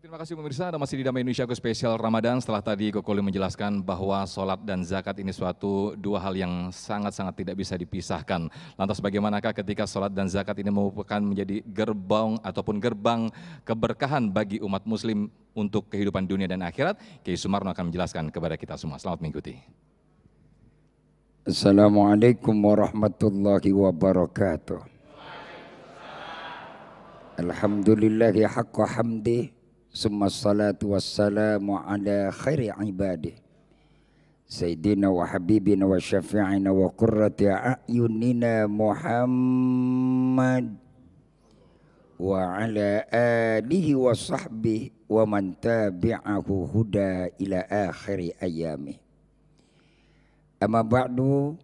Baik, terima kasih pemirsa. Anda masih di Damai Indonesia Go Spesial Ramadan. Setelah tadi Kokoli menjelaskan bahwa sholat dan zakat ini suatu dua hal yang sangat-sangat tidak bisa dipisahkan. Lantas bagaimanakah ketika sholat dan zakat ini merupakan menjadi gerbang ataupun gerbang keberkahan bagi umat muslim untuk kehidupan dunia dan akhirat? Kiai Sumarno akan menjelaskan kepada kita semua. Selamat mengikuti. Assalamualaikum warahmatullahi wabarakatuh. Alhamdulillahi haqqa hamdih summa salatu wassalamu ala khairi ibadih sayyidina wa habibina wa syafi'ina wa qurrati a'yunina muhammad wa ala alihi wa sahbihi wa man tabi'ahu huda ila akhiri ayami amma ba'du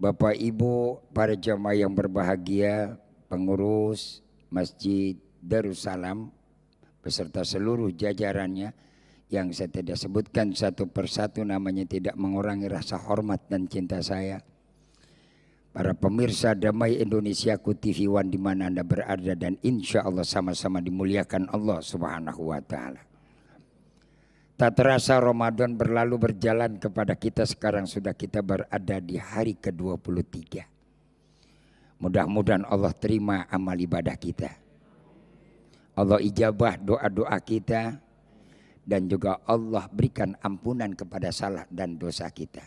bapak ibu para jamaah yang berbahagia pengurus masjid Darussalam beserta seluruh jajarannya yang saya tidak sebutkan satu persatu namanya tidak mengurangi rasa hormat dan cinta saya. Para pemirsa Damai ku TV One di mana Anda berada dan insya Allah sama-sama dimuliakan Allah Subhanahu wa Ta'ala. Tak terasa Ramadan berlalu berjalan kepada kita sekarang sudah kita berada di hari ke-23. Mudah-mudahan Allah terima amal ibadah kita. Allah ijabah doa-doa kita dan juga Allah berikan ampunan kepada salah dan dosa kita.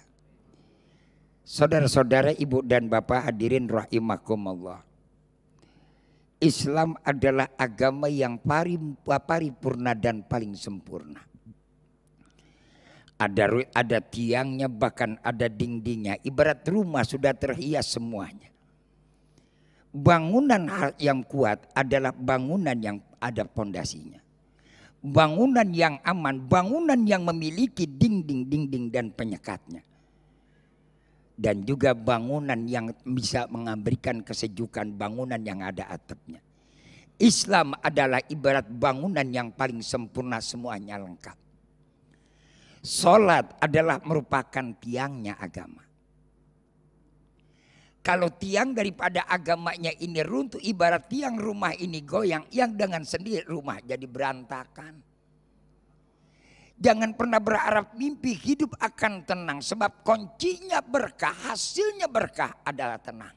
Saudara-saudara, ibu dan bapak hadirin rahimakumullah. Islam adalah agama yang paripurna dan paling sempurna. Ada ada tiangnya bahkan ada dindingnya, ibarat rumah sudah terhias semuanya bangunan yang kuat adalah bangunan yang ada pondasinya. Bangunan yang aman, bangunan yang memiliki dinding-dinding dan penyekatnya. Dan juga bangunan yang bisa mengabdikan kesejukan bangunan yang ada atapnya. Islam adalah ibarat bangunan yang paling sempurna semuanya lengkap. Salat adalah merupakan tiangnya agama. Kalau tiang daripada agamanya ini runtuh, ibarat tiang rumah ini goyang, yang dengan sendiri rumah jadi berantakan. Jangan pernah berharap mimpi hidup akan tenang, sebab kuncinya berkah, hasilnya berkah adalah tenang.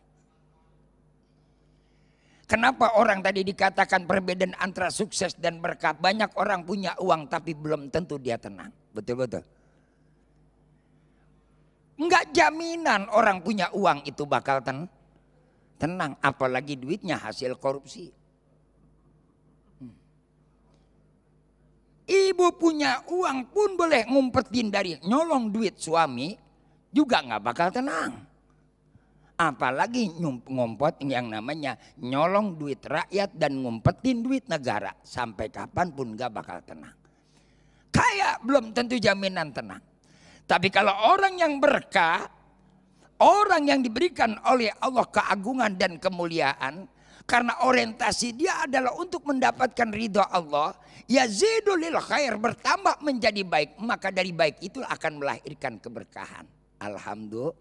Kenapa orang tadi dikatakan perbedaan antara sukses dan berkah? Banyak orang punya uang tapi belum tentu dia tenang. Betul-betul. Enggak jaminan orang punya uang itu bakal ten tenang. Apalagi duitnya hasil korupsi. Hmm. Ibu punya uang pun boleh ngumpetin dari nyolong duit suami juga nggak bakal tenang. Apalagi ngumpet yang namanya nyolong duit rakyat dan ngumpetin duit negara. Sampai kapanpun nggak bakal tenang. Kayak belum tentu jaminan tenang tapi kalau orang yang berkah, orang yang diberikan oleh Allah keagungan dan kemuliaan, karena orientasi dia adalah untuk mendapatkan ridho Allah, ya zidulil khair bertambah menjadi baik, maka dari baik itu akan melahirkan keberkahan. Alhamdulillah.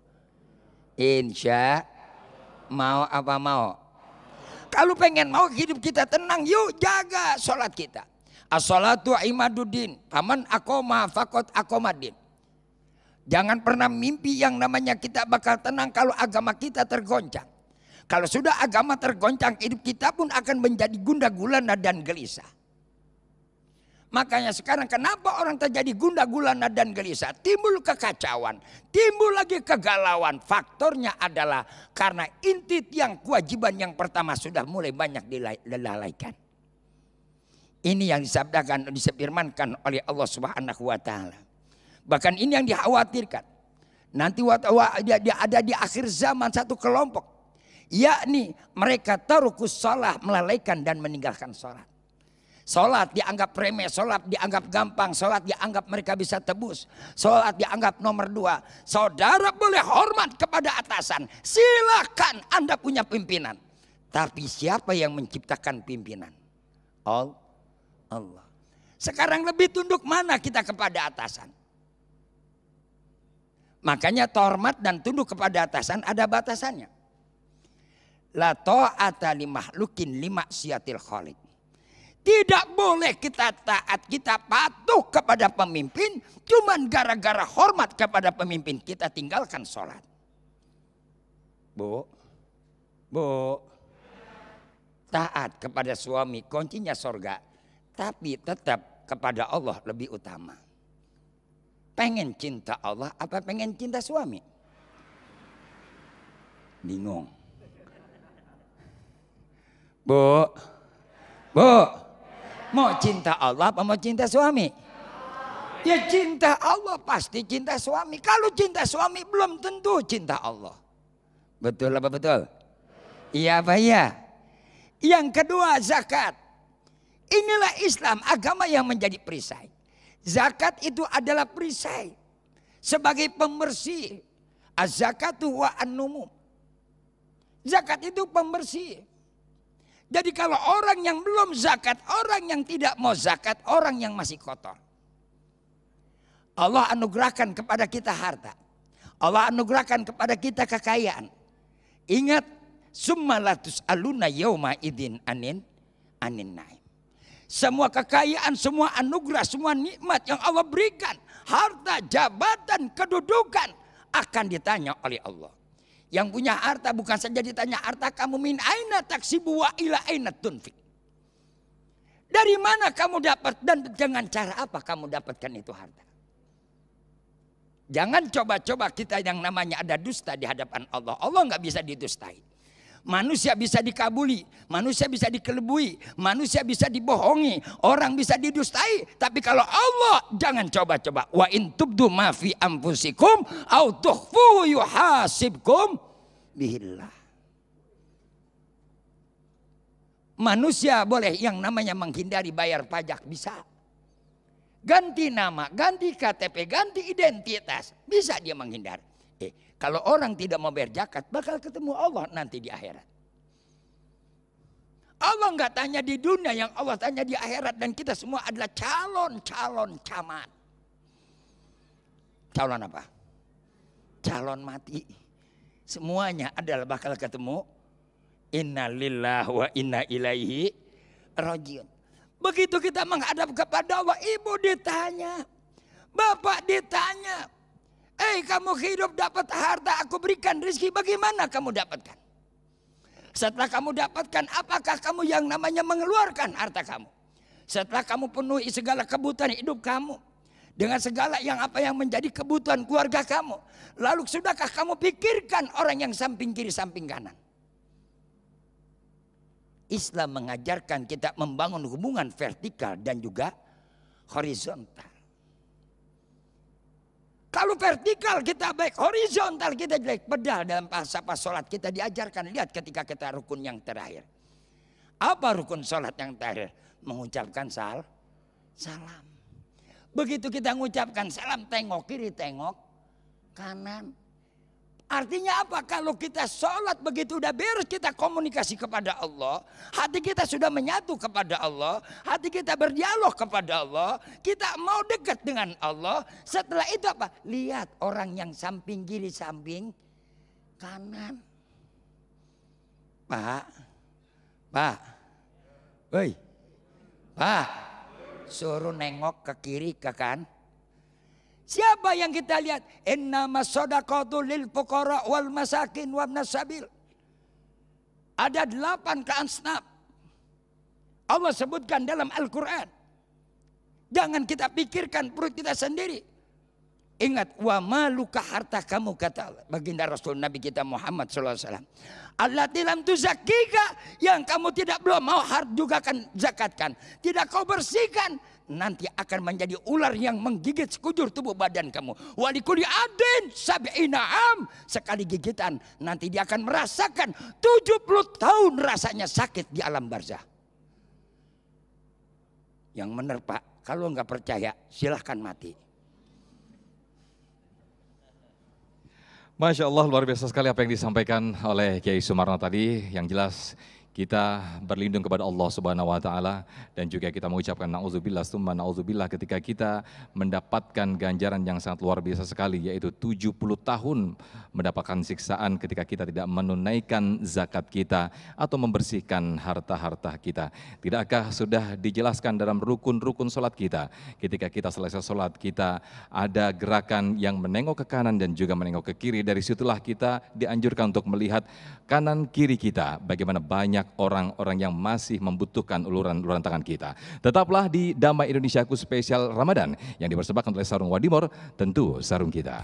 Insya mau apa mau. Kalau pengen mau hidup kita tenang, yuk jaga sholat kita. As-salatu imaduddin, paman akoma fakot akomadin. Jangan pernah mimpi yang namanya kita bakal tenang kalau agama kita tergoncang. Kalau sudah agama tergoncang, hidup kita pun akan menjadi gunda gulana dan gelisah. Makanya sekarang kenapa orang terjadi gunda gulana dan gelisah? Timbul kekacauan, timbul lagi kegalauan. Faktornya adalah karena inti yang kewajiban yang pertama sudah mulai banyak dilalaikan. Ini yang disabdakan, disepirmankan oleh Allah Subhanahu wa taala. Bahkan ini yang dikhawatirkan. Nanti ada di akhir zaman satu kelompok. Yakni mereka tarukus salah melalaikan dan meninggalkan sholat. Sholat dianggap remeh, sholat dianggap gampang, sholat dianggap mereka bisa tebus. Sholat dianggap nomor dua. Saudara boleh hormat kepada atasan. Silakan Anda punya pimpinan. Tapi siapa yang menciptakan pimpinan? Allah. Sekarang lebih tunduk mana kita kepada atasan? Makanya hormat dan tunduk kepada atasan ada batasannya. La ta'ata li mahlukin li maksiatil khaliq. Tidak boleh kita taat, kita patuh kepada pemimpin cuman gara-gara hormat kepada pemimpin kita tinggalkan sholat. Bu, bu, taat kepada suami kuncinya sorga, tapi tetap kepada Allah lebih utama. Pengen cinta Allah apa pengen cinta suami? Bingung. Bu, bu, mau cinta Allah apa mau cinta suami? Ya cinta Allah pasti cinta suami. Kalau cinta suami belum tentu cinta Allah. Betul apa betul? Iya apa iya? Yang kedua zakat. Inilah Islam agama yang menjadi perisai. Zakat itu adalah perisai sebagai pembersih. az wa an Zakat itu pembersih. Jadi kalau orang yang belum zakat, orang yang tidak mau zakat, orang yang masih kotor. Allah anugerahkan kepada kita harta. Allah anugerahkan kepada kita kekayaan. Ingat, summa latus aluna yauma idin anin anin naim semua kekayaan, semua anugerah, semua nikmat yang Allah berikan, harta, jabatan, kedudukan akan ditanya oleh Allah. Yang punya harta bukan saja ditanya harta kamu min aina taksibu wa ila aina tunfi. Dari mana kamu dapat dan dengan cara apa kamu dapatkan itu harta? Jangan coba-coba kita yang namanya ada dusta di hadapan Allah. Allah nggak bisa didustai. Manusia bisa dikabuli, manusia bisa dikelebui, manusia bisa dibohongi, orang bisa didustai. Tapi kalau Allah jangan coba-coba. Wa in tubdu ma fi anfusikum au tukhfu yuhasibkum bihillah. Manusia boleh yang namanya menghindari bayar pajak bisa. Ganti nama, ganti KTP, ganti identitas, bisa dia menghindar. Eh, kalau orang tidak mau bayar zakat, bakal ketemu Allah nanti di akhirat. Allah nggak tanya di dunia, yang Allah tanya di akhirat dan kita semua adalah calon-calon camat. Calon apa? Calon mati. Semuanya adalah bakal ketemu inna lillah wa inna ilaihi rajiun. Begitu kita menghadap kepada Allah, ibu ditanya, bapak ditanya, Eh kamu hidup dapat harta aku berikan rezeki bagaimana kamu dapatkan? Setelah kamu dapatkan apakah kamu yang namanya mengeluarkan harta kamu? Setelah kamu penuhi segala kebutuhan hidup kamu dengan segala yang apa yang menjadi kebutuhan keluarga kamu, lalu sudahkah kamu pikirkan orang yang samping kiri samping kanan? Islam mengajarkan kita membangun hubungan vertikal dan juga horizontal terlalu vertikal kita baik, horizontal kita jelek. Pedal dalam pas-pas sholat kita diajarkan. Lihat ketika kita rukun yang terakhir. Apa rukun sholat yang terakhir? Mengucapkan sal, salam. Begitu kita mengucapkan salam, tengok kiri, tengok kanan. Artinya apa? Kalau kita sholat begitu udah beres kita komunikasi kepada Allah. Hati kita sudah menyatu kepada Allah. Hati kita berdialog kepada Allah. Kita mau dekat dengan Allah. Setelah itu apa? Lihat orang yang samping kiri samping kanan. Pak. Pak. Woi. Pak. Suruh nengok ke kiri ke kanan Siapa yang kita lihat? Innama sodaqatu lil pokora wal masakin wa nasabil. Ada delapan keansnab. Allah sebutkan dalam Al-Quran. Jangan kita pikirkan perut kita sendiri. Ingat, wa maluka harta kamu kata baginda Rasul Nabi kita Muhammad SAW. Allah dalam tu zakika yang kamu tidak belum mau harta juga akan zakatkan. Tidak kau bersihkan, nanti akan menjadi ular yang menggigit sekujur tubuh badan kamu. Walikuli adin sabi'ina'am. Sekali gigitan nanti dia akan merasakan 70 tahun rasanya sakit di alam barzah. Yang menerpa, kalau nggak percaya silahkan mati. Masya Allah luar biasa sekali apa yang disampaikan oleh Kiai Sumarno tadi. Yang jelas kita berlindung kepada Allah Subhanahu wa taala dan juga kita mengucapkan nauzubillah summa naudzubillah ketika kita mendapatkan ganjaran yang sangat luar biasa sekali yaitu 70 tahun mendapatkan siksaan ketika kita tidak menunaikan zakat kita atau membersihkan harta-harta kita. Tidakkah sudah dijelaskan dalam rukun-rukun salat kita? Ketika kita selesai salat kita ada gerakan yang menengok ke kanan dan juga menengok ke kiri. Dari situlah kita dianjurkan untuk melihat kanan kiri kita bagaimana banyak banyak orang-orang yang masih membutuhkan uluran-uluran tangan kita. Tetaplah di Damai Indonesiaku spesial Ramadan yang dipersembahkan oleh Sarung Wadimor, tentu sarung kita.